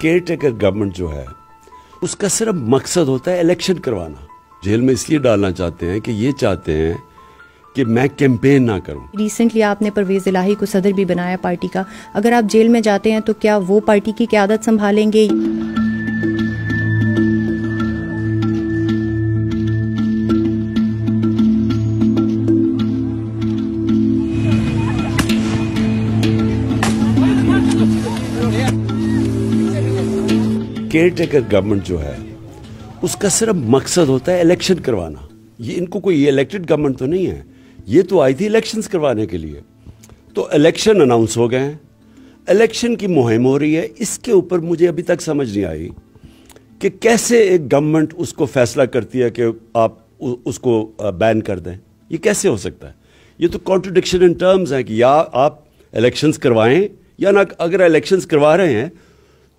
Care taker government जो है उसका सिर्फ मकसद होता है इलेक्शन करवाना जेल में इसलिए डालना चाहते हैं कि ये चाहते हैं कि मैं कैंपेन ना करूं। रिसेंटली आपने परवेज इलाही को सदर भी बनाया पार्टी का अगर आप जेल में जाते हैं तो क्या वो पार्टी की क्यादत संभालेंगे केयर टेकर गवर्नमेंट जो है उसका सिर्फ मकसद होता है इलेक्शन करवाना ये इनको कोई इलेक्टेड गवर्नमेंट तो नहीं है ये तो आई थी इलेक्शंस करवाने के लिए तो इलेक्शन अनाउंस हो गए हैं इलेक्शन की मुहिम हो रही है इसके ऊपर मुझे अभी तक समझ नहीं आई कि कैसे एक गवर्नमेंट उसको फैसला करती है कि आप उसको बैन कर दें ये कैसे हो सकता है ये तो कॉन्ट्रोडिक्शन इन टर्म्स हैं कि या आप इलेक्शंस करवाएं या ना अगर इलेक्शंस करवा रहे हैं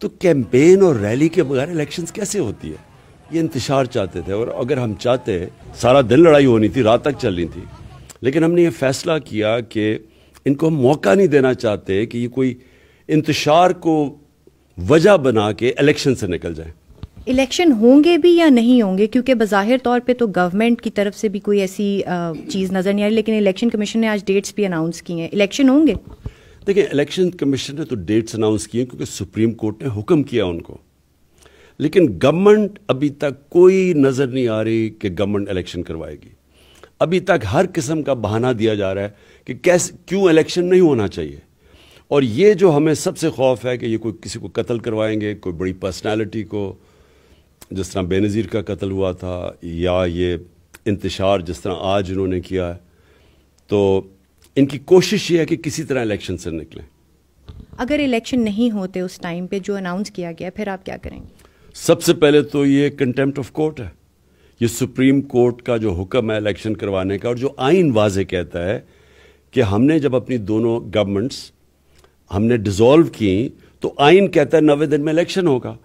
तो कैंपेन और रैली के बगैर इलेक्शन कैसे होती है ये इंतजार चाहते थे और अगर हम चाहते सारा दिन लड़ाई होनी थी रात तक चलनी थी लेकिन हमने ये फैसला किया कि इनको हम मौका नहीं देना चाहते कि ये कोई इंतशार को वजह बना के इलेक्शन से निकल जाए इलेक्शन होंगे भी या नहीं होंगे क्योंकि बाहिर तौर पे तो गवर्नमेंट की तरफ से भी कोई ऐसी चीज़ नज़र नहीं आ रही लेकिन इलेक्शन कमीशन ने आज डेट्स भी अनाउंस किए हैं इलेक्शन होंगे देखिए इलेक्शन कमीशन ने तो डेट्स अनाउंस किए क्योंकि सुप्रीम कोर्ट ने हुक्म किया उनको लेकिन गवर्नमेंट अभी तक कोई नज़र नहीं आ रही कि गवर्नमेंट इलेक्शन करवाएगी अभी तक हर किस्म का बहाना दिया जा रहा है कि कैसे क्यों इलेक्शन नहीं होना चाहिए और ये जो हमें सबसे खौफ है कि ये कोई किसी को कत्ल करवाएंगे कोई बड़ी पर्सनैलिटी को जिस तरह बेनज़ीर का कत्ल हुआ था या ये इंतशार जिस तरह आज इन्होंने किया है तो इनकी कोशिश ये है कि किसी तरह इलेक्शन से निकले अगर इलेक्शन नहीं होते उस टाइम पे जो अनाउंस किया गया फिर आप क्या करेंगे सबसे पहले तो ये कंटेम्प्ट ऑफ कोर्ट है ये सुप्रीम कोर्ट का जो हुक्म है इलेक्शन करवाने का और जो आइन वाजे कहता है कि हमने जब अपनी दोनों गवर्नमेंट्स हमने डिजोल्व की तो आइन कहता है नवे दिन में इलेक्शन होगा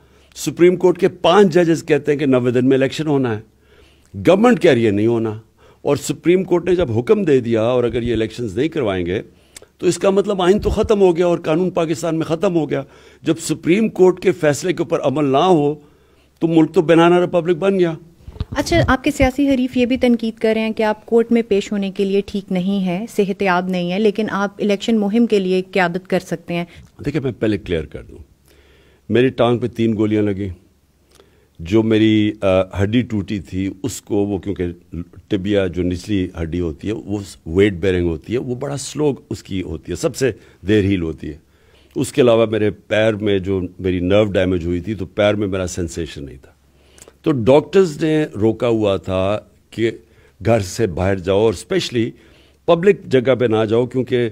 सुप्रीम कोर्ट के पांच जजेस कहते हैं कि नवे दिन में इलेक्शन होना है गवर्नमेंट कह रही है नहीं होना और सुप्रीम कोर्ट ने जब हुक्म दे दिया और अगर ये इलेक्शंस नहीं करवाएंगे तो इसका मतलब आइन तो ख़त्म हो गया और कानून पाकिस्तान में ख़त्म हो गया जब सुप्रीम कोर्ट के फैसले के ऊपर अमल ना हो तो मुल्क तो बनाना रिपब्लिक बन गया अच्छा आपके सियासी हरीफ ये भी तनकीद कर रहे हैं कि आप कोर्ट में पेश होने के लिए ठीक नहीं है सेहत याब नहीं है लेकिन आप इलेक्शन मुहिम के लिए क्यादत कर सकते हैं देखिए मैं पहले क्लियर कर दूँ मेरी टांग पर तीन गोलियां लगी जो मेरी हड्डी टूटी थी उसको वो क्योंकि टिबिया जो निचली हड्डी होती है वो वेट बेरिंग होती है वो बड़ा स्लो उसकी होती है सबसे देर हील होती है उसके अलावा मेरे पैर में जो मेरी नर्व डैमेज हुई थी तो पैर में मेरा सेंसेशन नहीं था तो डॉक्टर्स ने रोका हुआ था कि घर से बाहर जाओ और स्पेशली पब्लिक जगह पे ना जाओ क्योंकि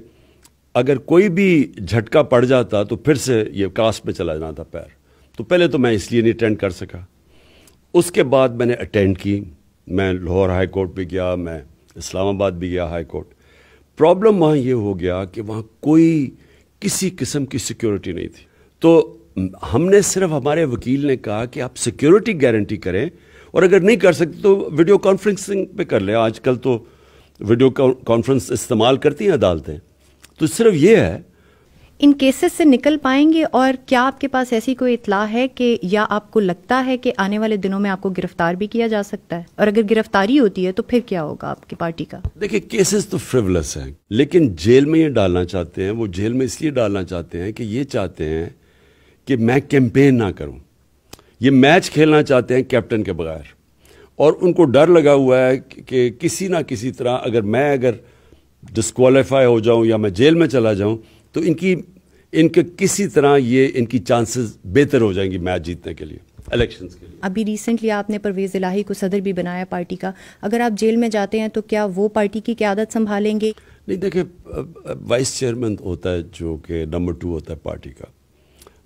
अगर कोई भी झटका पड़ जाता तो फिर से ये कास्ट में चला जाना था पैर तो पहले तो मैं इसलिए नहीं अटेंड कर सका उसके बाद मैंने अटेंड की मैं लाहौर हाई कोर्ट भी गया मैं इस्लामाबाद भी गया हाई कोर्ट प्रॉब्लम वहाँ ये हो गया कि वहाँ कोई किसी किस्म की सिक्योरिटी नहीं थी तो हमने सिर्फ हमारे वकील ने कहा कि आप सिक्योरिटी गारंटी करें और अगर नहीं कर सकते तो वीडियो कॉन्फ्रेंसिंग पे कर लें आजकल तो वीडियो कॉन्फ्रेंस इस्तेमाल करती हैं अदालतें तो सिर्फ ये है इन केसेस से निकल पाएंगे और क्या आपके पास ऐसी कोई इतला है कि या आपको लगता है कि आने वाले दिनों में आपको गिरफ्तार भी किया जा सकता है और अगर गिरफ्तारी होती है तो फिर क्या होगा आपकी पार्टी का देखिए केसेस तो फ्रिवलस हैं लेकिन जेल में ये डालना चाहते हैं वो जेल में इसलिए डालना चाहते हैं कि ये चाहते हैं कि मैं कैंपेन ना करूं ये मैच खेलना चाहते हैं कैप्टन के बगैर और उनको डर लगा हुआ है कि किसी ना किसी तरह अगर मैं अगर डिस्कवालीफाई हो जाऊं या मैं जेल में चला जाऊं तो इनकी इनके किसी तरह ये इनकी चांसेस बेहतर हो जाएंगी मैच जीतने के लिए इलेक्शन के लिए अभी रिसेंटली आपने परवेज़ इलाही को सदर भी बनाया पार्टी का अगर आप जेल में जाते हैं तो क्या वो पार्टी की क्यादत संभालेंगे नहीं देखिए वाइस चेयरमैन होता है जो कि नंबर टू होता है पार्टी का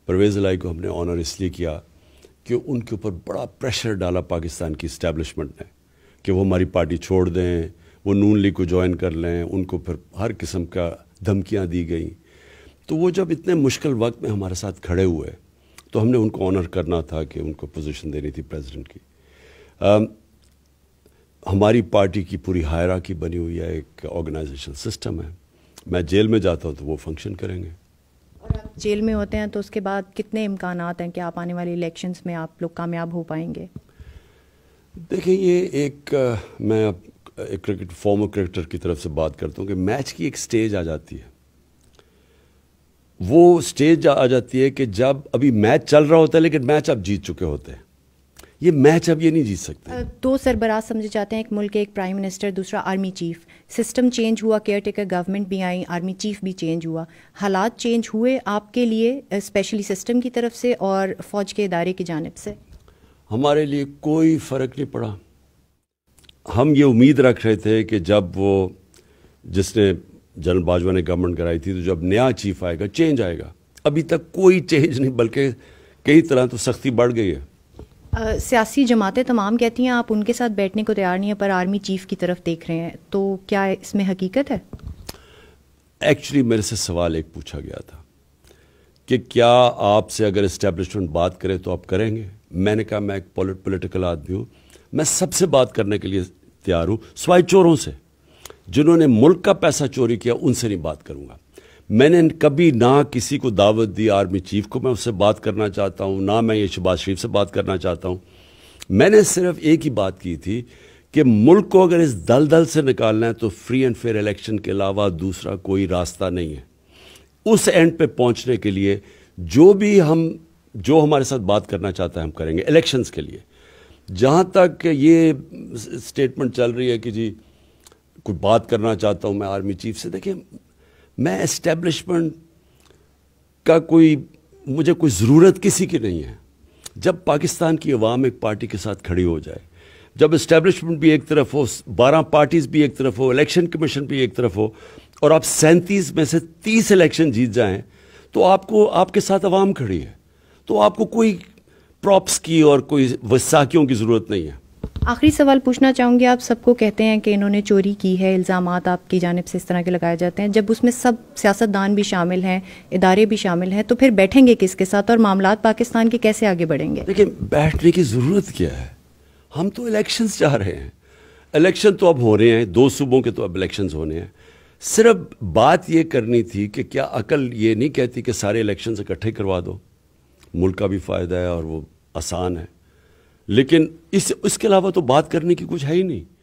परवेज़ इलाही को हमने ऑनर इसलिए किया कि उनके ऊपर बड़ा प्रेशर डाला पाकिस्तान की इस्टेब्लिशमेंट ने कि वो हमारी पार्टी छोड़ दें वो नून लीग को ज्वाइन कर लें उनको फिर हर किस्म का धमकियाँ दी गई तो वो जब इतने मुश्किल वक्त में हमारे साथ खड़े हुए तो हमने उनको ऑनर करना था कि उनको पोजीशन देनी थी प्रेसिडेंट की आ, हमारी पार्टी की पूरी हायरा की बनी हुई है एक ऑर्गेनाइजेशन सिस्टम है मैं जेल में जाता हूँ तो वो फंक्शन करेंगे और आप जेल में होते हैं तो उसके बाद कितने इम्कान हैं कि आप आने वाले इलेक्शन में आप लोग कामयाब हो पाएंगे देखिए ये एक आ, मैं एक क्रिकेट फॉर्मर क्रिकेटर की तरफ से बात करता हूँ कि मैच की एक स्टेज आ जाती है वो स्टेज आ जाती है कि जब अभी मैच चल रहा होता है लेकिन मैच आप जीत चुके होते हैं ये मैच अब ये नहीं जीत सकते दो सरबराह समझे जाते हैं एक मुल्क के एक प्राइम मिनिस्टर दूसरा आर्मी चीफ सिस्टम चेंज हुआ केयर टेकर गवर्नमेंट भी आई आर्मी चीफ भी चेंज हुआ हालात चेंज हुए आपके लिए स्पेशली सिस्टम की तरफ से और फौज के इदारे की जानब से हमारे लिए कोई फ़र्क नहीं पड़ा हम ये उम्मीद रख रहे थे कि जब वो जिसने जनरल बाजवा ने गवर्नमेंट कराई थी तो जब नया चीफ आएगा चेंज आएगा अभी तक कोई चेंज नहीं बल्कि कई तरह तो सख्ती बढ़ गई है सियासी जमातें तमाम कहती हैं आप उनके साथ बैठने को तैयार नहीं है पर आर्मी चीफ की तरफ देख रहे हैं तो क्या इसमें हकीकत है एक्चुअली मेरे से सवाल एक पूछा गया था कि क्या आपसे अगर इस्टेब्लिशमेंट बात करें तो आप करेंगे मैंने कहा मैं एक पोलिटिकल आदमी हूँ मैं सबसे बात करने के लिए तैयार हूँ स्वाई चोरों से जिन्होंने मुल्क का पैसा चोरी किया उनसे नहीं बात करूँगा मैंने कभी ना किसी को दावत दी आर्मी चीफ को मैं उससे बात करना चाहता हूँ ना मैं ये शहबाज शरीफ से बात करना चाहता हूँ मैंने सिर्फ एक ही बात की थी कि मुल्क को अगर इस दल दल से निकालना है तो फ्री एंड फेयर इलेक्शन के अलावा दूसरा कोई रास्ता नहीं है उस एंड पे पहुंचने के लिए जो भी हम जो हमारे साथ बात करना चाहता है हम करेंगे इलेक्शंस के लिए जहाँ तक ये स्टेटमेंट चल रही है कि जी कुछ बात करना चाहता हूँ मैं आर्मी चीफ से देखिए मैं इस्टेब्लिशमेंट का कोई मुझे कोई ज़रूरत किसी की नहीं है जब पाकिस्तान की अवाम एक पार्टी के साथ खड़ी हो जाए जब इस्टेब्लिशमेंट भी एक तरफ हो बारह पार्टीज़ भी एक तरफ हो इलेक्शन कमीशन भी एक तरफ हो और आप सैंतीस में से तीस इलेक्शन जीत जाएं तो आपको आपके साथ अवाम खड़ी है तो आपको कोई प्रॉप्स की और कोई वसाखियों की ज़रूरत नहीं है आखिरी सवाल पूछना चाहूँगी आप सबको कहते हैं कि इन्होंने चोरी की है इल्ज़ाम आपकी जानब से इस तरह के लगाए जाते हैं जब उसमें सब सियासतदान भी शामिल हैं इदारे भी शामिल हैं तो फिर बैठेंगे किसके साथ और मामला पाकिस्तान के कैसे आगे बढ़ेंगे देखिए बैठने की ज़रूरत क्या है हम तो इलेक्शन चाह रहे हैं इलेक्शन तो अब हो रहे हैं दो सूबों के तो अब इलेक्शन होने हैं सिर्फ बात ये करनी थी कि क्या अकल ये नहीं कहती कि सारे इलेक्शन इकट्ठे करवा दो मुल्क का भी फ़ायदा है और वो आसान है लेकिन इस इसके अलावा तो बात करने की कुछ है ही नहीं